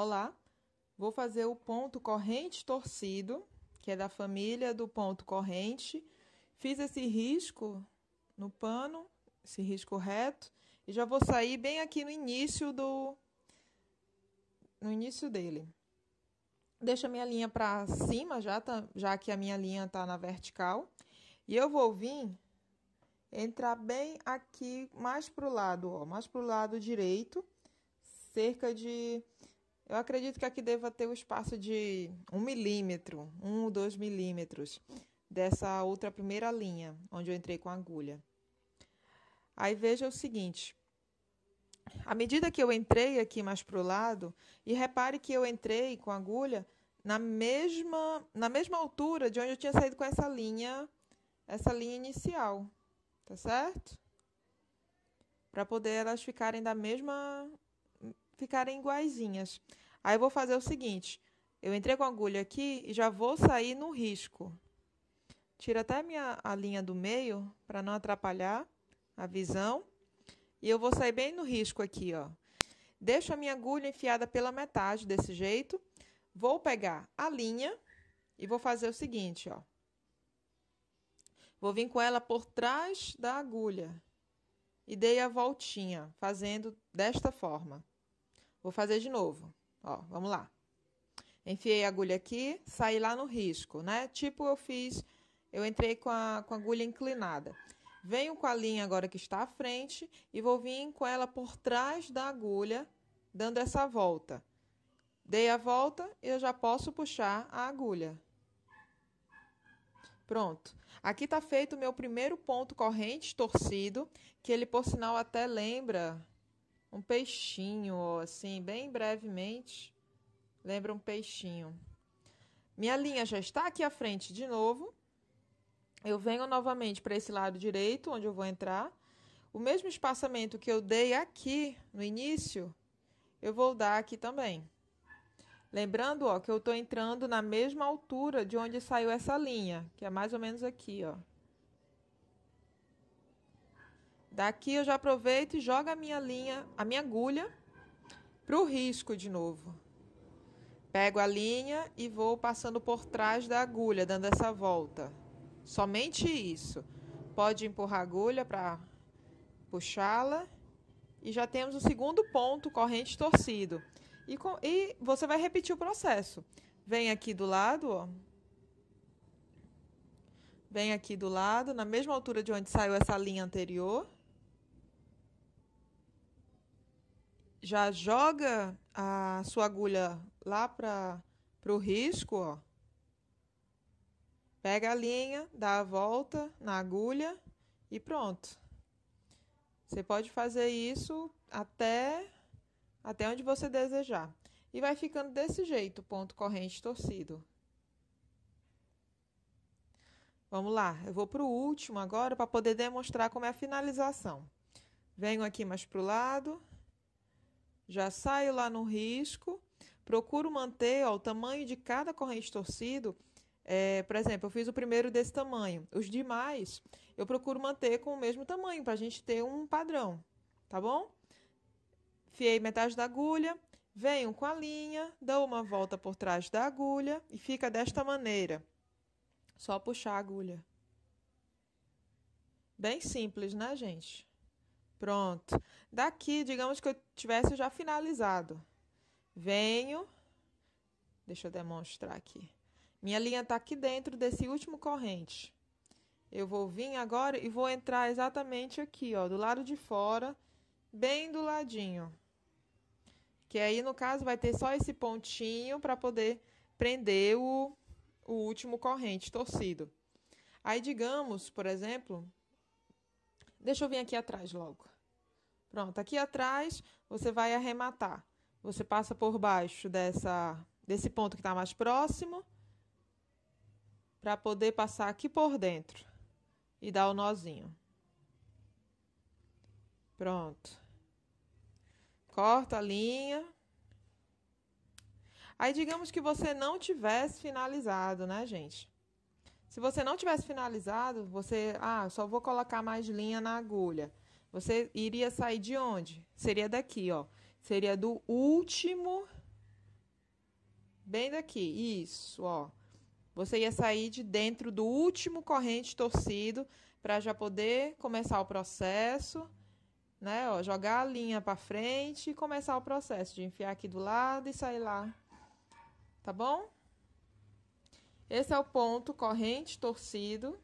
Olá, vou fazer o ponto corrente torcido, que é da família do ponto corrente. Fiz esse risco no pano, esse risco reto, e já vou sair bem aqui no início do no início dele. Deixo a minha linha para cima, já, tá, já que a minha linha está na vertical. E eu vou vir entrar bem aqui, mais para o lado, ó, mais para o lado direito, cerca de eu acredito que aqui deva ter o um espaço de um milímetro, um ou dois milímetros dessa outra primeira linha, onde eu entrei com a agulha. Aí veja o seguinte, à medida que eu entrei aqui mais para o lado, e repare que eu entrei com a agulha na mesma, na mesma altura de onde eu tinha saído com essa linha, essa linha inicial, tá certo? Para poder elas ficarem da mesma ficarem iguaizinhas. Aí eu vou fazer o seguinte, eu entrei com a agulha aqui e já vou sair no risco. Tiro até a, minha, a linha do meio para não atrapalhar a visão. E eu vou sair bem no risco aqui, ó. Deixo a minha agulha enfiada pela metade desse jeito. Vou pegar a linha e vou fazer o seguinte, ó. Vou vir com ela por trás da agulha e dei a voltinha, fazendo desta forma. Vou fazer de novo. Ó, vamos lá. Enfiei a agulha aqui, saí lá no risco, né? Tipo eu fiz, eu entrei com a, com a agulha inclinada. Venho com a linha agora que está à frente e vou vir com ela por trás da agulha, dando essa volta. Dei a volta, e eu já posso puxar a agulha. Pronto. Aqui está feito o meu primeiro ponto corrente torcido, que ele, por sinal, até lembra um peixinho, assim, bem brevemente. Lembra um peixinho. Minha linha já está aqui à frente de novo. Eu venho novamente para esse lado direito, onde eu vou entrar. O mesmo espaçamento que eu dei aqui no início, eu vou dar aqui também. Lembrando, ó, que eu estou entrando na mesma altura de onde saiu essa linha, que é mais ou menos aqui, ó. Daqui eu já aproveito e jogo a minha linha, a minha agulha para o risco de novo. Pego a linha e vou passando por trás da agulha, dando essa volta. Somente isso. Pode empurrar a agulha para puxá-la. E já temos o segundo ponto, corrente torcido. E, com, e você vai repetir o processo. Vem aqui do lado, ó. Vem aqui do lado, na mesma altura de onde saiu essa linha anterior. já joga a sua agulha lá para o risco, ó. Pega a linha, dá a volta na agulha e pronto. Você pode fazer isso até até onde você desejar. E vai ficando desse jeito, ponto corrente torcido. Vamos lá, eu vou para o último agora para poder demonstrar como é a finalização. Venho aqui mais para o lado, já saio lá no risco, procuro manter ó, o tamanho de cada corrente torcido. É, por exemplo, eu fiz o primeiro desse tamanho. Os demais eu procuro manter com o mesmo tamanho para a gente ter um padrão, tá bom? Fiei metade da agulha, venho com a linha, dou uma volta por trás da agulha e fica desta maneira. Só puxar a agulha. Bem simples, né, gente? Pronto. Daqui, digamos que eu tivesse já finalizado. Venho. Deixa eu demonstrar aqui. Minha linha está aqui dentro desse último corrente. Eu vou vir agora e vou entrar exatamente aqui, ó, do lado de fora, bem do ladinho. Que aí, no caso, vai ter só esse pontinho para poder prender o, o último corrente torcido. Aí, digamos, por exemplo, Deixa eu vir aqui atrás logo. Pronto, aqui atrás você vai arrematar. Você passa por baixo dessa, desse ponto que está mais próximo para poder passar aqui por dentro e dar o nozinho. Pronto. Corta a linha. Aí digamos que você não tivesse finalizado, né, gente? Se você não tivesse finalizado, você, ah, só vou colocar mais linha na agulha. Você iria sair de onde? Seria daqui, ó. Seria do último bem daqui. Isso, ó. Você ia sair de dentro do último corrente torcido para já poder começar o processo, né? Ó, jogar a linha para frente e começar o processo de enfiar aqui do lado e sair lá. Tá bom? Esse é o ponto corrente torcido